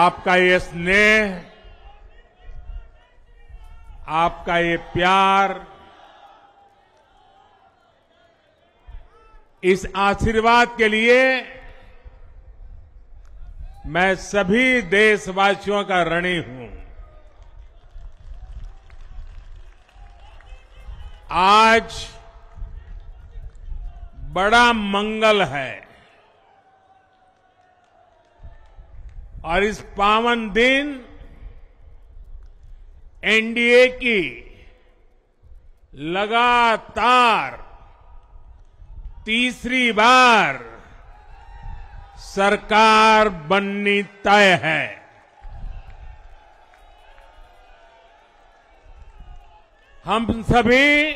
आपका ये स्नेह आपका ये प्यार इस आशीर्वाद के लिए मैं सभी देशवासियों का ऋणी हूं आज बड़ा मंगल है और इस पावन दिन एनडीए की लगातार तीसरी बार सरकार बननी तय है हम सभी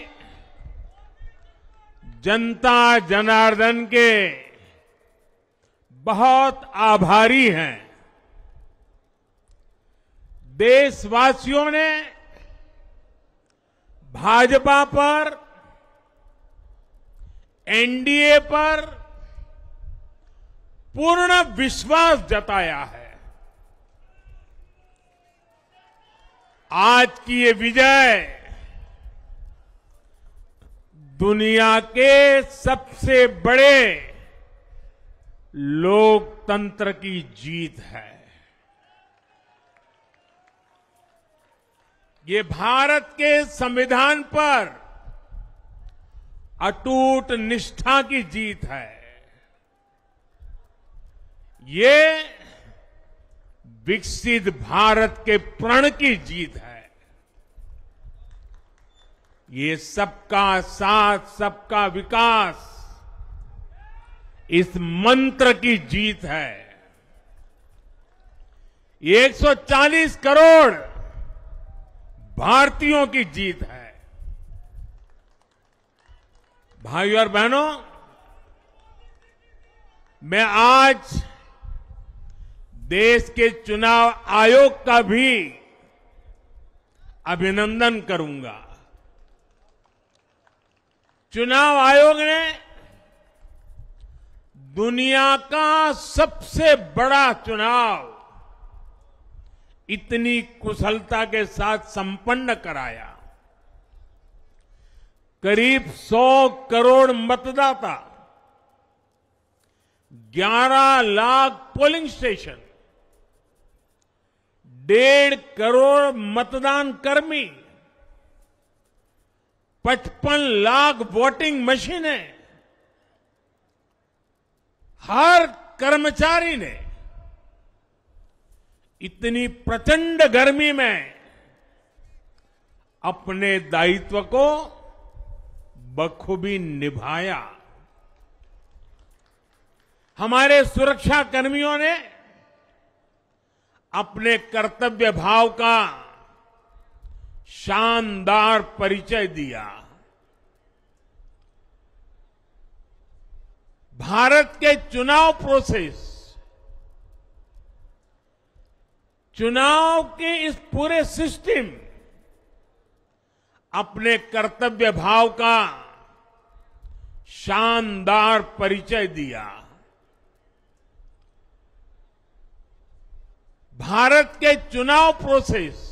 जनता जनार्दन के बहुत आभारी हैं देशवासियों ने भाजपा पर एनडीए पर पूर्ण विश्वास जताया है आज की ये विजय दुनिया के सबसे बड़े लोकतंत्र की जीत है ये भारत के संविधान पर अटूट निष्ठा की जीत है ये विकसित भारत के प्रण की जीत है ये सबका साथ सबका विकास इस मंत्र की जीत है ये 140 करोड़ भारतीयों की जीत है भाई और बहनों मैं आज देश के चुनाव आयोग का भी अभिनंदन करूंगा चुनाव आयोग ने दुनिया का सबसे बड़ा चुनाव इतनी कुशलता के साथ संपन्न कराया करीब 100 करोड़ मतदाता 11 लाख पोलिंग स्टेशन डेढ़ करोड़ मतदान कर्मी पचपन लाख वोटिंग मशीनें हर कर्मचारी ने इतनी प्रचंड गर्मी में अपने दायित्व को बखूबी निभाया हमारे सुरक्षा कर्मियों ने अपने कर्तव्य भाव का शानदार परिचय दिया भारत के चुनाव प्रोसेस चुनाव के इस पूरे सिस्टम अपने कर्तव्य भाव का शानदार परिचय दिया भारत के चुनाव प्रोसेस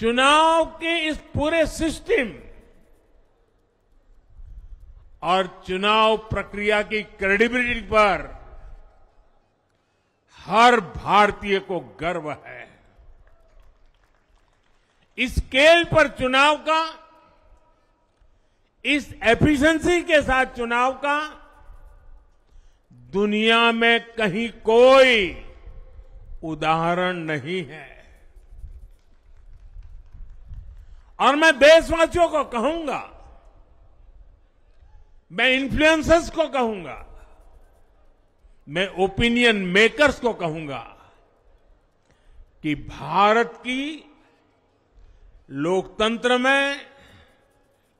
चुनाव के इस पूरे सिस्टम और चुनाव प्रक्रिया की क्रेडिबिलिटी पर हर भारतीय को गर्व है इस स्केल पर चुनाव का इस एफिशिएंसी के साथ चुनाव का दुनिया में कहीं कोई उदाहरण नहीं है और मैं देशवासियों को कहूंगा मैं इन्फ्लुएंसर्स को कहूंगा मैं ओपिनियन मेकर्स को कहूंगा कि भारत की लोकतंत्र में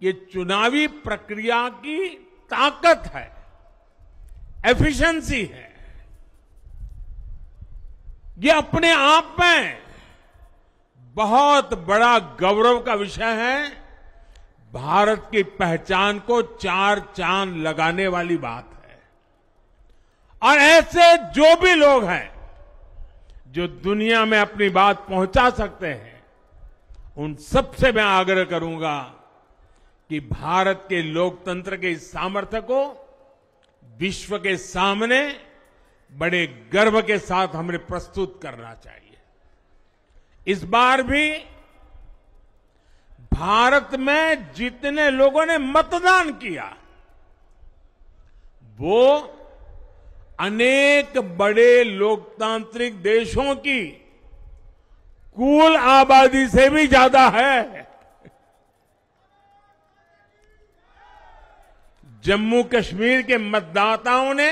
ये चुनावी प्रक्रिया की ताकत है एफिशिएंसी है ये अपने आप में बहुत बड़ा गौरव का विषय है भारत की पहचान को चार चांद लगाने वाली बात है और ऐसे जो भी लोग हैं जो दुनिया में अपनी बात पहुंचा सकते हैं उन सबसे मैं आग्रह करूंगा कि भारत के लोकतंत्र के इस सामर्थ्य को विश्व के सामने बड़े गर्व के साथ हमें प्रस्तुत करना चाहिए इस बार भी भारत में जितने लोगों ने मतदान किया वो अनेक बड़े लोकतांत्रिक देशों की कुल आबादी से भी ज्यादा है जम्मू कश्मीर के मतदाताओं ने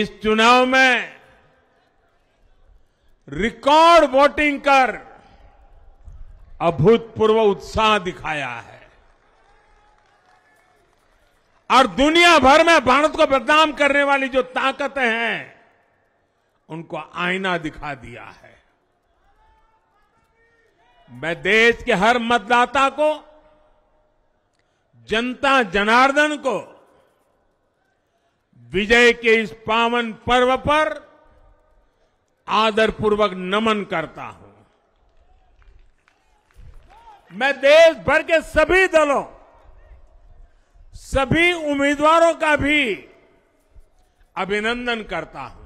इस चुनाव में रिकॉर्ड वोटिंग कर अभूतपूर्व उत्साह दिखाया है और दुनिया भर में भारत को बदनाम करने वाली जो ताकतें हैं उनको आईना दिखा दिया है मैं देश के हर मतदाता को जनता जनार्दन को विजय के इस पावन पर्व पर आदरपूर्वक नमन करता हूं मैं देश भर के सभी दलों सभी उम्मीदवारों का भी अभिनंदन करता हूं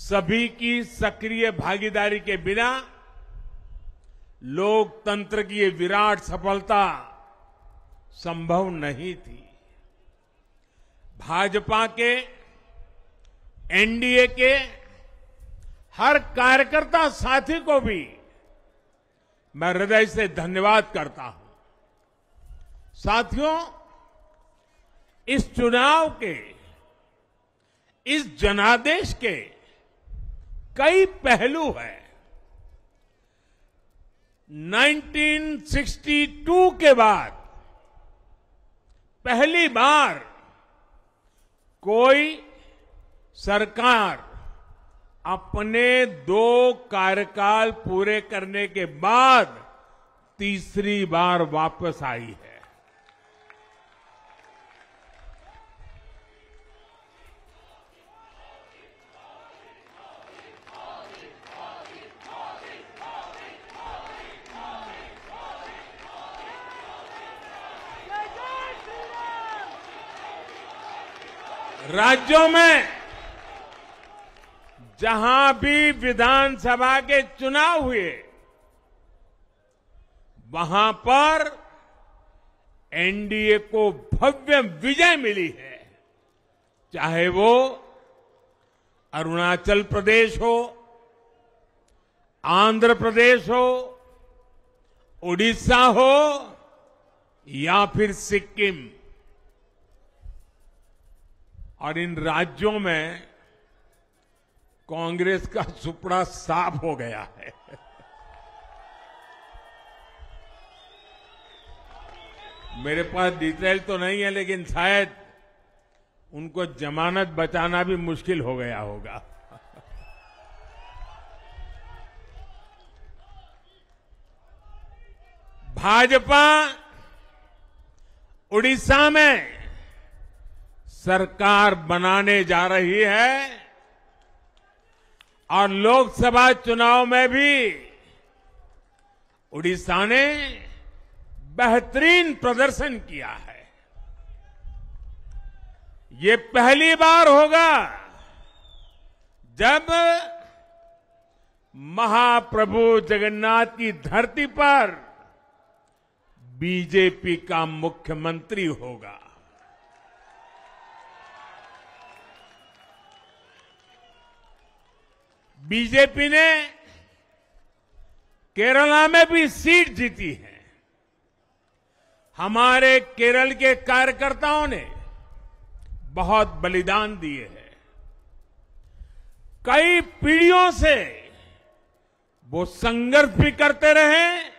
सभी की सक्रिय भागीदारी के बिना लोकतंत्र की ये विराट सफलता संभव नहीं थी भाजपा के एनडीए के हर कार्यकर्ता साथी को भी मैं हृदय से धन्यवाद करता हूं साथियों इस चुनाव के इस जनादेश के कई पहलू हैं 1962 के बाद पहली बार कोई सरकार अपने दो कार्यकाल पूरे करने के बाद तीसरी बार वापस आई है राज्यों में जहां भी विधानसभा के चुनाव हुए वहां पर एनडीए को भव्य विजय मिली है चाहे वो अरुणाचल प्रदेश हो आंध्र प्रदेश हो ओडिशा हो या फिर सिक्किम और इन राज्यों में कांग्रेस का सुपड़ा साफ हो गया है मेरे पास डिटेल तो नहीं है लेकिन शायद उनको जमानत बचाना भी मुश्किल हो गया होगा भाजपा उड़ीसा में सरकार बनाने जा रही है और लोकसभा चुनाव में भी उड़ीसा ने बेहतरीन प्रदर्शन किया है ये पहली बार होगा जब महाप्रभु जगन्नाथ की धरती पर बीजेपी का मुख्यमंत्री होगा बीजेपी ने केरला में भी सीट जीती है हमारे केरल के कार्यकर्ताओं ने बहुत बलिदान दिए हैं कई पीढ़ियों से वो संघर्ष भी करते रहे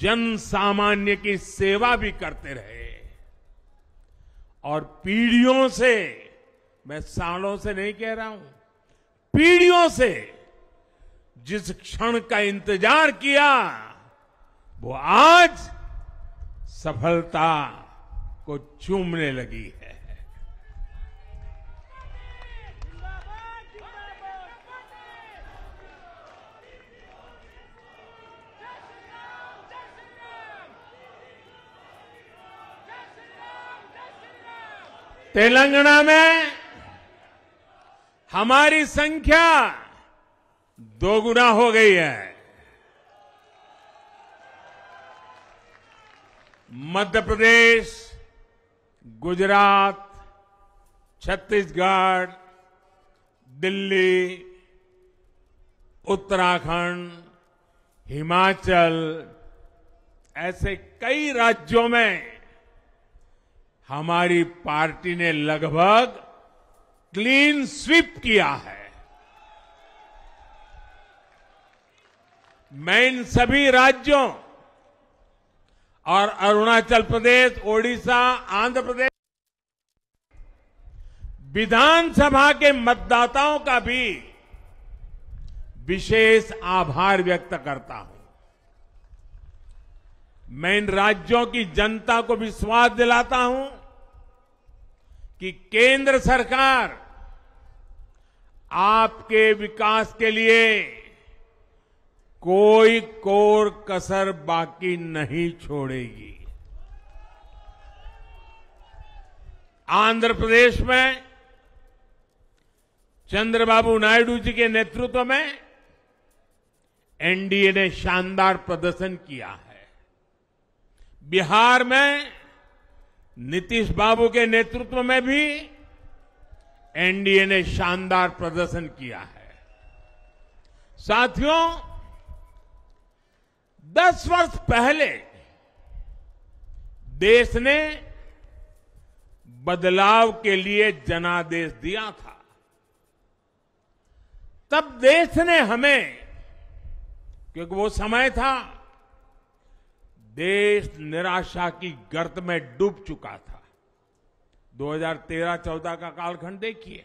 जन सामान्य की सेवा भी करते रहे और पीढ़ियों से मैं सालों से नहीं कह रहा हूं पीढ़ियों से जिस क्षण का इंतजार किया वो आज सफलता को चूमने लगी है तेलंगाना में हमारी संख्या दोगुना हो गई है मध्य प्रदेश गुजरात छत्तीसगढ़ दिल्ली उत्तराखंड हिमाचल ऐसे कई राज्यों में हमारी पार्टी ने लगभग क्लीन स्वीप किया है मैं इन सभी राज्यों और अरुणाचल प्रदेश ओडिशा आंध्र प्रदेश विधानसभा के मतदाताओं का भी विशेष आभार व्यक्त करता हूं मैं इन राज्यों की जनता को विश्वास दिलाता हूं कि केंद्र सरकार आपके विकास के लिए कोई कोर कसर बाकी नहीं छोड़ेगी आंध्र प्रदेश में चंद्रबाबू नायडू जी के नेतृत्व में एनडीए ने शानदार प्रदर्शन किया है बिहार में नीतीश बाबू के नेतृत्व में भी एनडीए ने शानदार प्रदर्शन किया है साथियों दस वर्ष पहले देश ने बदलाव के लिए जनादेश दिया था तब देश ने हमें क्योंकि वो समय था देश निराशा की गर्त में डूब चुका था 2013-14 का कालखंड देखिए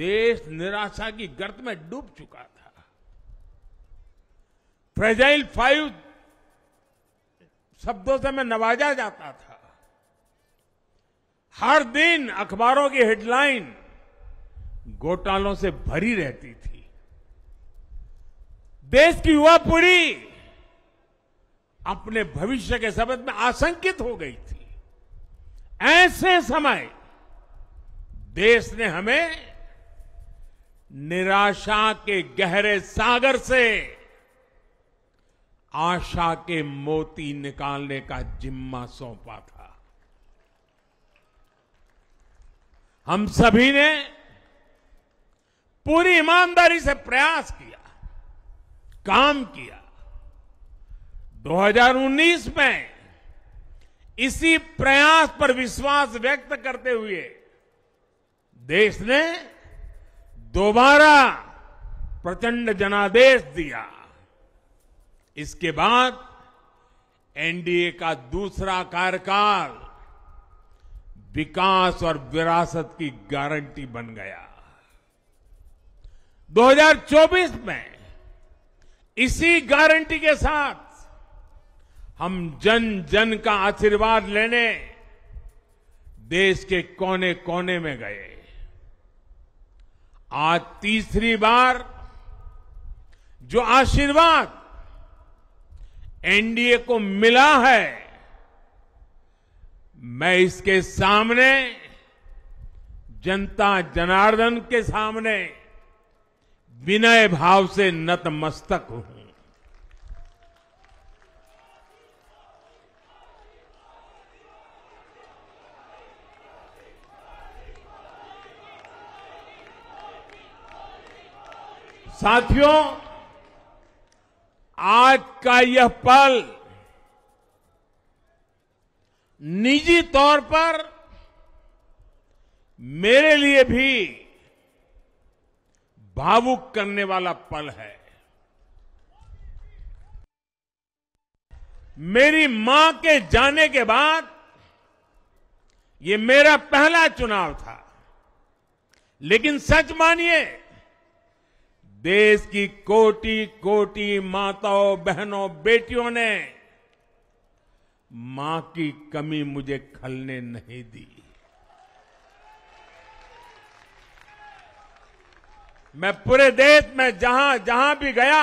देश निराशा की गर्त में डूब चुका था फ्रेजाइल फाइव शब्दों से मैं नवाजा जाता था हर दिन अखबारों की हेडलाइन घोटालों से भरी रहती थी देश की युवा पीढ़ी अपने भविष्य के शब्द में आशंकित हो गई थी ऐसे समय देश ने हमें निराशा के गहरे सागर से आशा के मोती निकालने का जिम्मा सौंपा था हम सभी ने पूरी ईमानदारी से प्रयास किया काम किया 2019 में इसी प्रयास पर विश्वास व्यक्त करते हुए देश ने दोबारा प्रचंड जनादेश दिया इसके बाद एनडीए का दूसरा कार्यकाल विकास और विरासत की गारंटी बन गया 2024 में इसी गारंटी के साथ हम जन जन का आशीर्वाद लेने देश के कोने कोने में गए आज तीसरी बार जो आशीर्वाद एनडीए को मिला है मैं इसके सामने जनता जनार्दन के सामने विनय भाव से नतमस्तक हूं साथियों आज का यह पल निजी तौर पर मेरे लिए भी भावुक करने वाला पल है मेरी मां के जाने के बाद ये मेरा पहला चुनाव था लेकिन सच मानिए देश की कोटि कोटि माताओं बहनों बेटियों ने मां की कमी मुझे खलने नहीं दी मैं पूरे देश में जहां जहां भी गया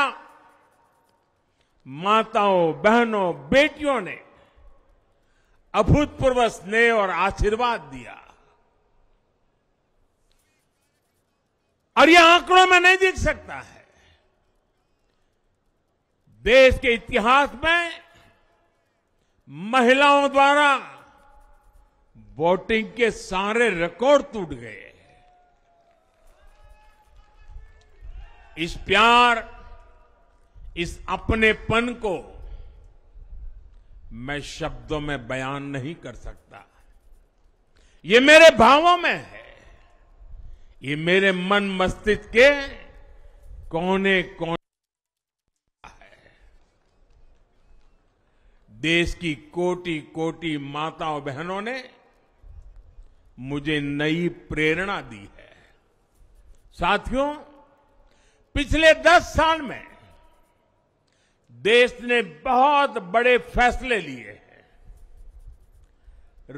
माताओं बहनों बेटियों ने अभूतपूर्व स्नेह और आशीर्वाद दिया और ये आंकड़ों में नहीं दिख सकता है देश के इतिहास में महिलाओं द्वारा वोटिंग के सारे रिकॉर्ड टूट गए इस प्यार इस अपनेपन को मैं शब्दों में बयान नहीं कर सकता ये मेरे भावों में है ये मेरे मन मस्तिष्क के कोने कोने देश की कोटि कोटि माताओं बहनों ने मुझे नई प्रेरणा दी है साथियों पिछले दस साल में देश ने बहुत बड़े फैसले लिए हैं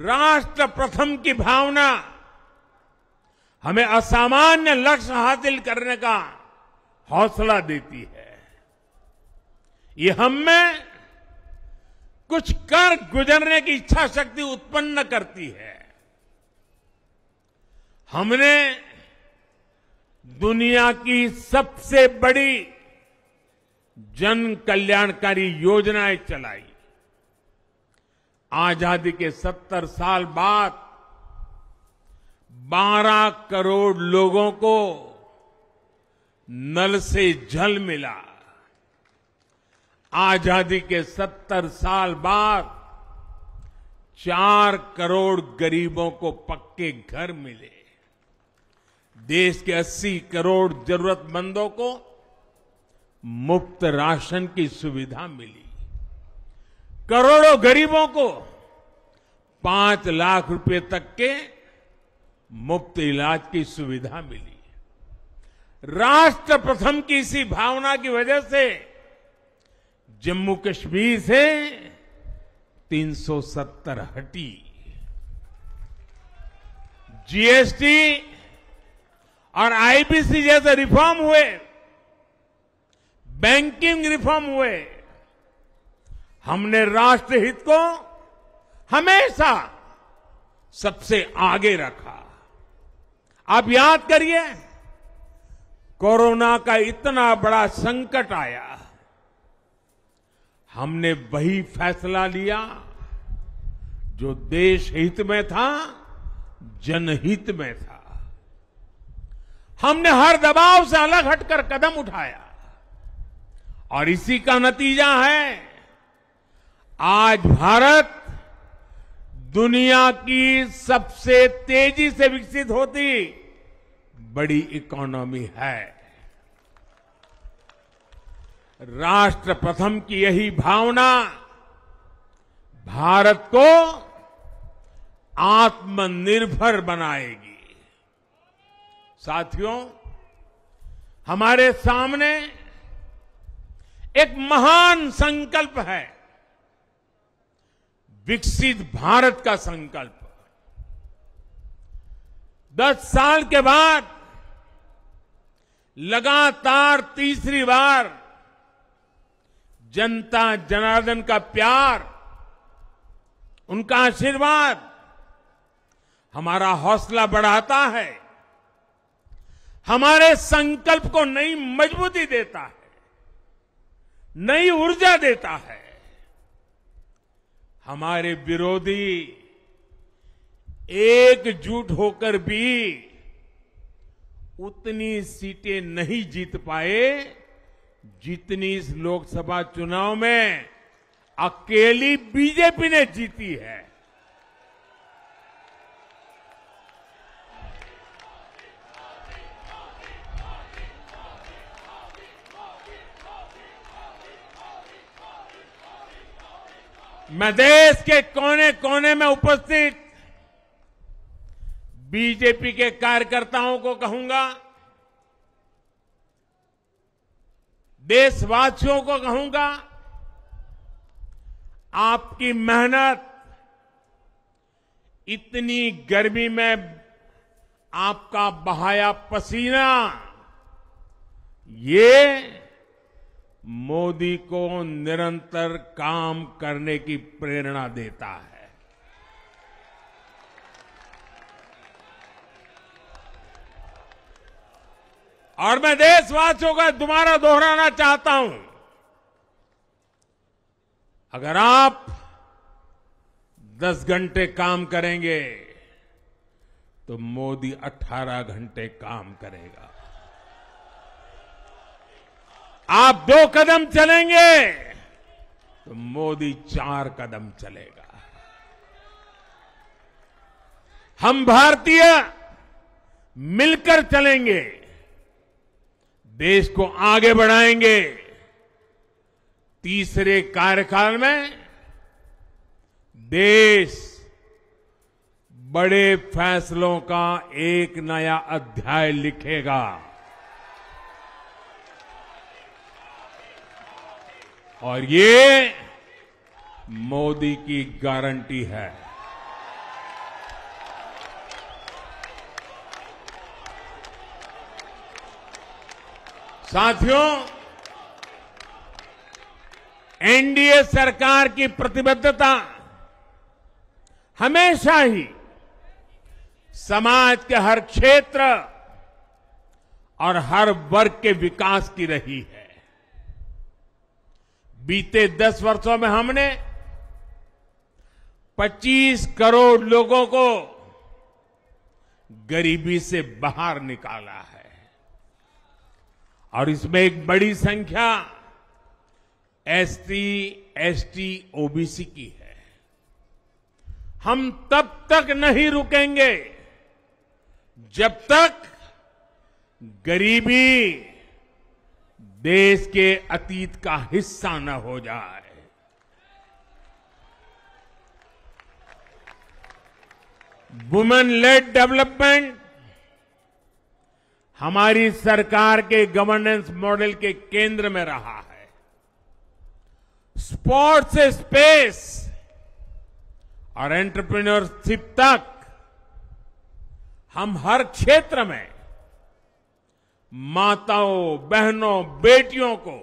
राष्ट्र प्रथम की भावना हमें असामान्य लक्ष्य हासिल करने का हौसला देती है ये हम में कुछ कर गुजरने की इच्छा शक्ति उत्पन्न करती है हमने दुनिया की सबसे बड़ी जन कल्याणकारी योजनाएं चलाई आजादी के सत्तर साल बाद बारह करोड़ लोगों को नल से जल मिला आजादी के सत्तर साल बाद चार करोड़ गरीबों को पक्के घर मिले देश के 80 करोड़ जरूरतमंदों को मुफ्त राशन की सुविधा मिली करोड़ों गरीबों को पांच लाख रुपए तक के मुफ्त इलाज की सुविधा मिली राष्ट्र प्रथम की इसी भावना की वजह से जम्मू कश्मीर से 370 हटी जीएसटी और आईबीसी जैसे रिफॉर्म हुए बैंकिंग रिफॉर्म हुए हमने राष्ट्रहित को हमेशा सबसे आगे रखा आप याद करिए कोरोना का इतना बड़ा संकट आया हमने वही फैसला लिया जो देश हित में था जनहित में था हमने हर दबाव से अलग हटकर कदम उठाया और इसी का नतीजा है आज भारत दुनिया की सबसे तेजी से विकसित होती बड़ी इकोनॉमी है राष्ट्र प्रथम की यही भावना भारत को आत्मनिर्भर बनाएगी साथियों हमारे सामने एक महान संकल्प है विकसित भारत का संकल्प दस साल के बाद लगातार तीसरी बार जनता जनार्दन का प्यार उनका आशीर्वाद हमारा हौसला बढ़ाता है हमारे संकल्प को नई मजबूती देता है नई ऊर्जा देता है हमारे विरोधी एकजुट होकर भी उतनी सीटें नहीं जीत पाए जितनी इस लोकसभा चुनाव में अकेली बीजेपी ने जीती है मैं देश के कोने कोने में उपस्थित बीजेपी के कार्यकर्ताओं को कहूंगा देशवासियों को कहूंगा आपकी मेहनत इतनी गर्मी में आपका बहाया पसीना ये मोदी को निरंतर काम करने की प्रेरणा देता है और मैं देशवासियों का दोबारा दोहराना चाहता हूं अगर आप 10 घंटे काम करेंगे तो मोदी 18 घंटे काम करेगा आप दो कदम चलेंगे तो मोदी चार कदम चलेगा हम भारतीय मिलकर चलेंगे देश को आगे बढ़ाएंगे तीसरे कार्यकाल में देश बड़े फैसलों का एक नया अध्याय लिखेगा और ये मोदी की गारंटी है साथियों एनडीए सरकार की प्रतिबद्धता हमेशा ही समाज के हर क्षेत्र और हर वर्ग के विकास की रही है बीते दस वर्षों में हमने 25 करोड़ लोगों को गरीबी से बाहर निकाला है और इसमें एक बड़ी संख्या एसटी एसटी ओबीसी की है हम तब तक नहीं रुकेंगे जब तक गरीबी देश के अतीत का हिस्सा न हो जाए वुमेन लेड डेवलपमेंट हमारी सरकार के गवर्नेंस मॉडल के केंद्र में रहा है स्पोर्ट्स से स्पेस और एंटरप्रेन्योरशिप तक हम हर क्षेत्र में माताओं बहनों बेटियों को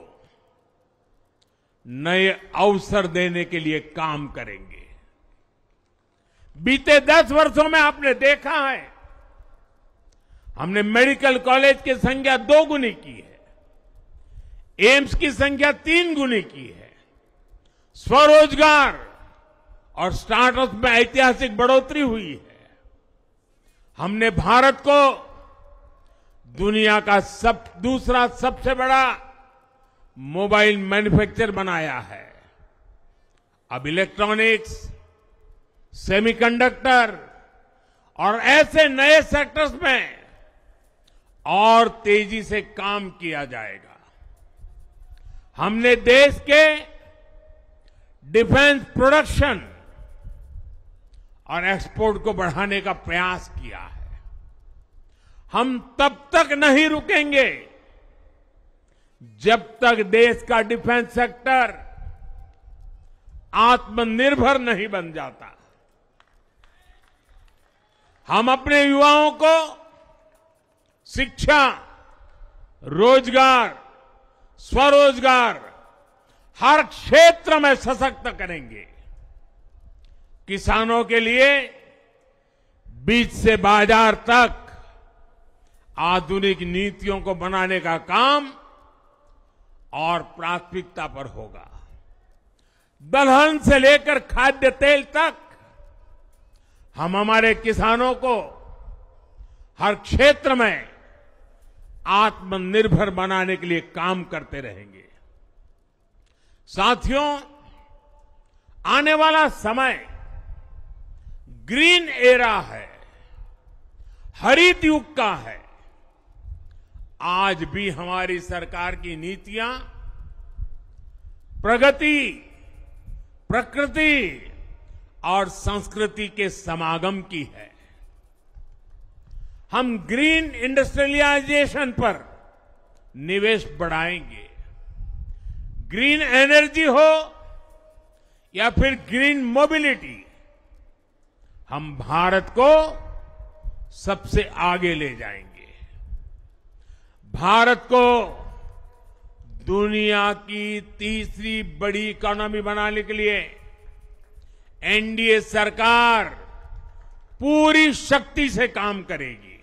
नए अवसर देने के लिए काम करेंगे बीते दस वर्षों में आपने देखा है हमने मेडिकल कॉलेज की संख्या दो गुनी की है एम्स की संख्या तीन गुनी की है स्वरोजगार और स्टार्टअप में ऐतिहासिक बढ़ोतरी हुई है हमने भारत को दुनिया का सब दूसरा सबसे बड़ा मोबाइल मैन्युफैक्चर बनाया है अब इलेक्ट्रॉनिक्स सेमीकंडक्टर और ऐसे नए सेक्टर्स में और तेजी से काम किया जाएगा हमने देश के डिफेंस प्रोडक्शन और एक्सपोर्ट को बढ़ाने का प्रयास किया है हम तब तक नहीं रुकेंगे जब तक देश का डिफेंस सेक्टर आत्मनिर्भर नहीं बन जाता हम अपने युवाओं को शिक्षा रोजगार स्वरोजगार हर क्षेत्र में सशक्त करेंगे किसानों के लिए बीज से बाजार तक आधुनिक नीतियों को बनाने का काम और प्राथमिकता पर होगा दलहन से लेकर खाद्य तेल तक हम हमारे किसानों को हर क्षेत्र में आत्मनिर्भर बनाने के लिए काम करते रहेंगे साथियों आने वाला समय ग्रीन एरा है हरित युग का है आज भी हमारी सरकार की नीतियां प्रगति प्रकृति और संस्कृति के समागम की है हम ग्रीन इंडस्ट्रियलाइजेशन पर निवेश बढ़ाएंगे ग्रीन एनर्जी हो या फिर ग्रीन मोबिलिटी हम भारत को सबसे आगे ले जाएंगे भारत को दुनिया की तीसरी बड़ी इकोनॉमी बनाने के लिए एनडीए सरकार पूरी शक्ति से काम करेगी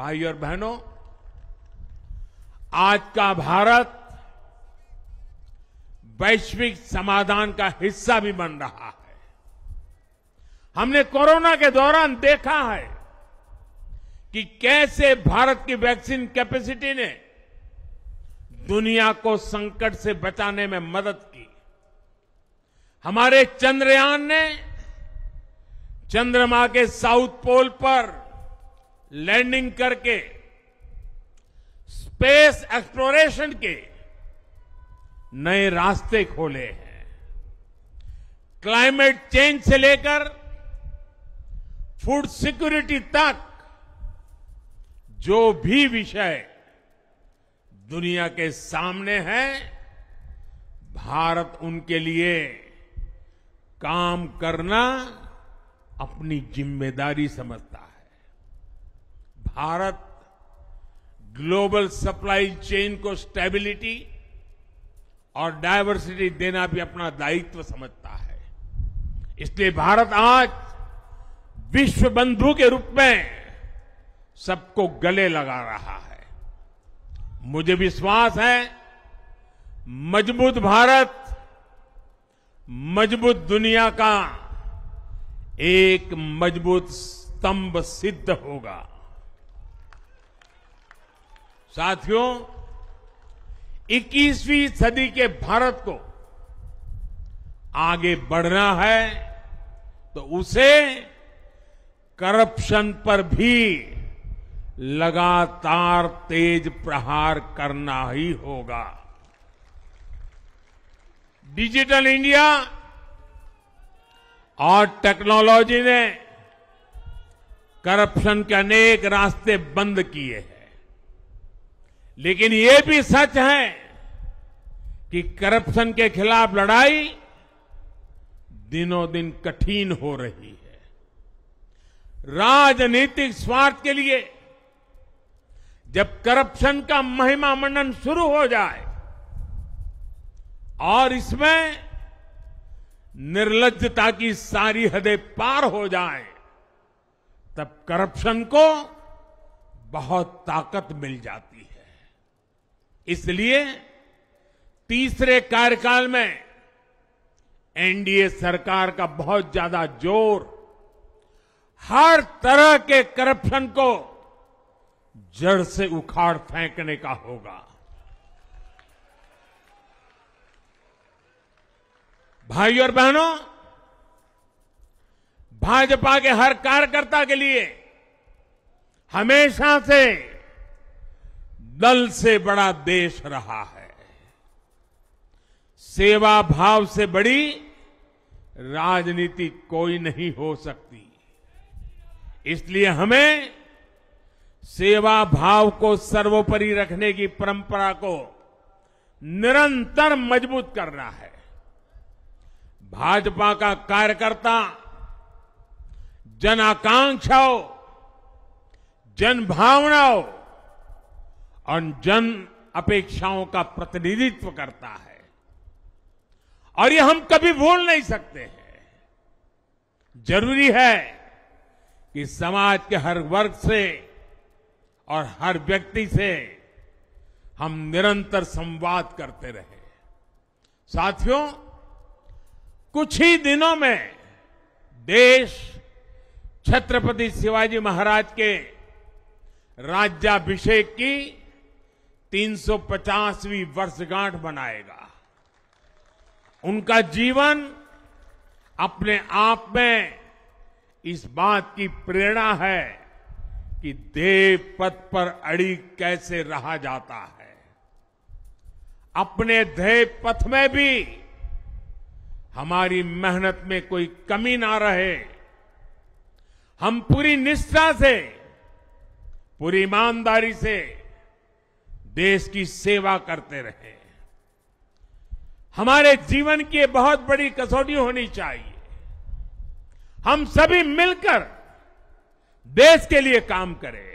भाई और बहनों आज का भारत वैश्विक समाधान का हिस्सा भी बन रहा है हमने कोरोना के दौरान देखा है कि कैसे भारत की वैक्सीन कैपेसिटी ने दुनिया को संकट से बचाने में मदद की हमारे चंद्रयान ने चंद्रमा के साउथ पोल पर लैंडिंग करके स्पेस एक्सप्लोरेशन के नए रास्ते खोले हैं क्लाइमेट चेंज से लेकर फूड सिक्योरिटी तक जो भी विषय दुनिया के सामने है भारत उनके लिए काम करना अपनी जिम्मेदारी समझता है भारत ग्लोबल सप्लाई चेन को स्टेबिलिटी और डायवर्सिटी देना भी अपना दायित्व समझता है इसलिए भारत आज विश्व बंधु के रूप में सबको गले लगा रहा है मुझे विश्वास है मजबूत भारत मजबूत दुनिया का एक मजबूत स्तंभ सिद्ध होगा साथियों 21वीं सदी के भारत को आगे बढ़ना है तो उसे करप्शन पर भी लगातार तेज प्रहार करना ही होगा डिजिटल इंडिया और टेक्नोलॉजी ने करप्शन के अनेक रास्ते बंद किए हैं लेकिन ये भी सच है कि करप्शन के खिलाफ लड़ाई दिनों दिन कठिन हो रही है राजनीतिक स्वार्थ के लिए जब करप्शन का महिमा मंडन शुरू हो जाए और इसमें निर्लजता की सारी हदें पार हो जाए तब करप्शन को बहुत ताकत मिल जाती इसलिए तीसरे कार्यकाल में एनडीए सरकार का बहुत ज्यादा जोर हर तरह के करप्शन को जड़ से उखाड़ फेंकने का होगा भाई और बहनों भाजपा के हर कार्यकर्ता के लिए हमेशा से दल से बड़ा देश रहा है सेवा भाव से बड़ी राजनीति कोई नहीं हो सकती इसलिए हमें सेवा भाव को सर्वोपरि रखने की परंपरा को निरंतर मजबूत करना है भाजपा का कार्यकर्ता जन आकांक्षाओं जन भावनाओं और जन अपेक्षाओं का प्रतिनिधित्व करता है और ये हम कभी भूल नहीं सकते हैं जरूरी है कि समाज के हर वर्ग से और हर व्यक्ति से हम निरंतर संवाद करते रहे साथियों कुछ ही दिनों में देश छत्रपति शिवाजी महाराज के राज्याभिषेक की 350वीं वर्षगांठ मनाएगा उनका जीवन अपने आप में इस बात की प्रेरणा है कि देव पद पर अड़ी कैसे रहा जाता है अपने ध्येय पथ में भी हमारी मेहनत में कोई कमी ना रहे हम पूरी निष्ठा से पूरी ईमानदारी से देश की सेवा करते रहे हमारे जीवन की बहुत बड़ी कसौटी होनी चाहिए हम सभी मिलकर देश के लिए काम करें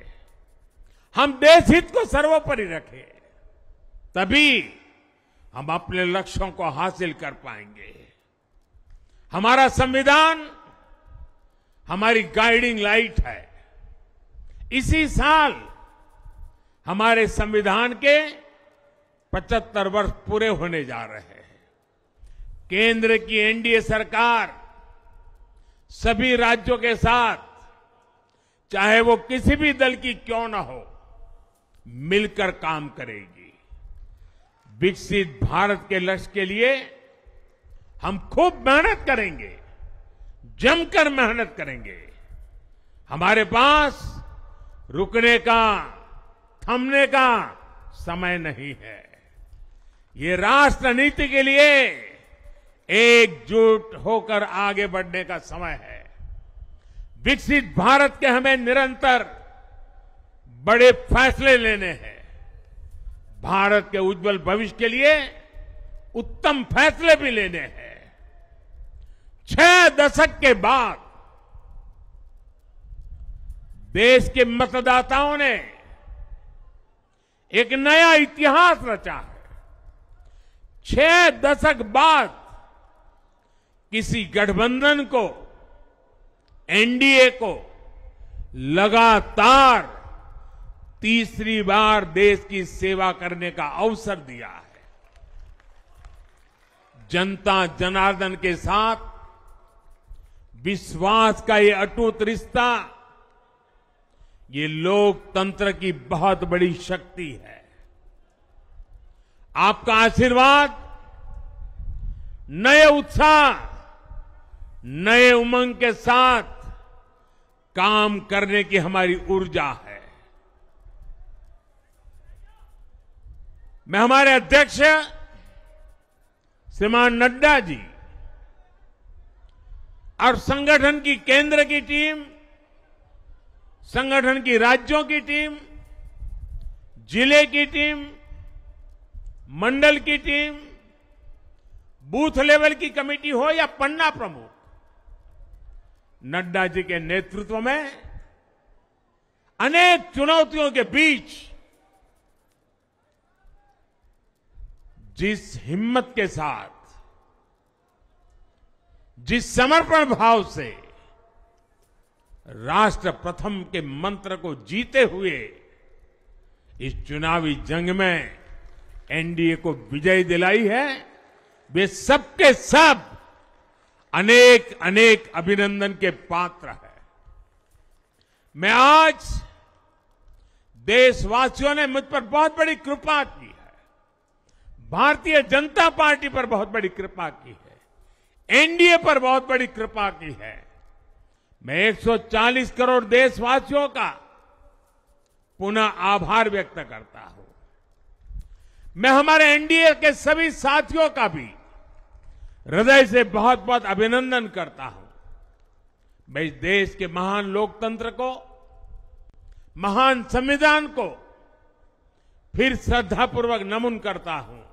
हम देश हित को सर्वोपरि रखें तभी हम अपने लक्ष्यों को हासिल कर पाएंगे हमारा संविधान हमारी गाइडिंग लाइट है इसी साल हमारे संविधान के 75 वर्ष पूरे होने जा रहे हैं केंद्र की एनडीए सरकार सभी राज्यों के साथ चाहे वो किसी भी दल की क्यों ना हो मिलकर काम करेगी विकसित भारत के लक्ष्य के लिए हम खूब मेहनत करेंगे जमकर मेहनत करेंगे हमारे पास रुकने का थमने का समय नहीं है ये राष्ट्र नीति के लिए एकजुट होकर आगे बढ़ने का समय है विकसित भारत के हमें निरंतर बड़े फैसले लेने हैं भारत के उज्जवल भविष्य के लिए उत्तम फैसले भी लेने हैं छह दशक के बाद देश के मतदाताओं ने एक नया इतिहास रचा है छह दशक बाद किसी गठबंधन को एनडीए को लगातार तीसरी बार देश की सेवा करने का अवसर दिया है जनता जनार्दन के साथ विश्वास का ये अटूट रिश्ता ये लोकतंत्र की बहुत बड़ी शक्ति है आपका आशीर्वाद नए उत्साह नए उमंग के साथ काम करने की हमारी ऊर्जा है मैं हमारे अध्यक्ष श्रीमान नड्डा जी और संगठन की केंद्र की टीम संगठन की राज्यों की टीम जिले की टीम मंडल की टीम बूथ लेवल की कमेटी हो या पन्ना प्रमुख नड्डा जी के नेतृत्व में अनेक चुनौतियों के बीच जिस हिम्मत के साथ जिस समर्पण भाव से राष्ट्र प्रथम के मंत्र को जीते हुए इस चुनावी जंग में एनडीए को विजय दिलाई है वे सबके सब अनेक अनेक अभिनंदन के पात्र हैं मैं आज देशवासियों ने मुझ पर बहुत बड़ी कृपा की है भारतीय जनता पार्टी पर बहुत बड़ी कृपा की है एनडीए पर बहुत बड़ी कृपा की है मैं 140 करोड़ देशवासियों का पुनः आभार व्यक्त करता हूं मैं हमारे एनडीए के सभी साथियों का भी हृदय से बहुत बहुत अभिनंदन करता हूं मैं इस देश के महान लोकतंत्र को महान संविधान को फिर श्रद्धापूर्वक नमन करता हूं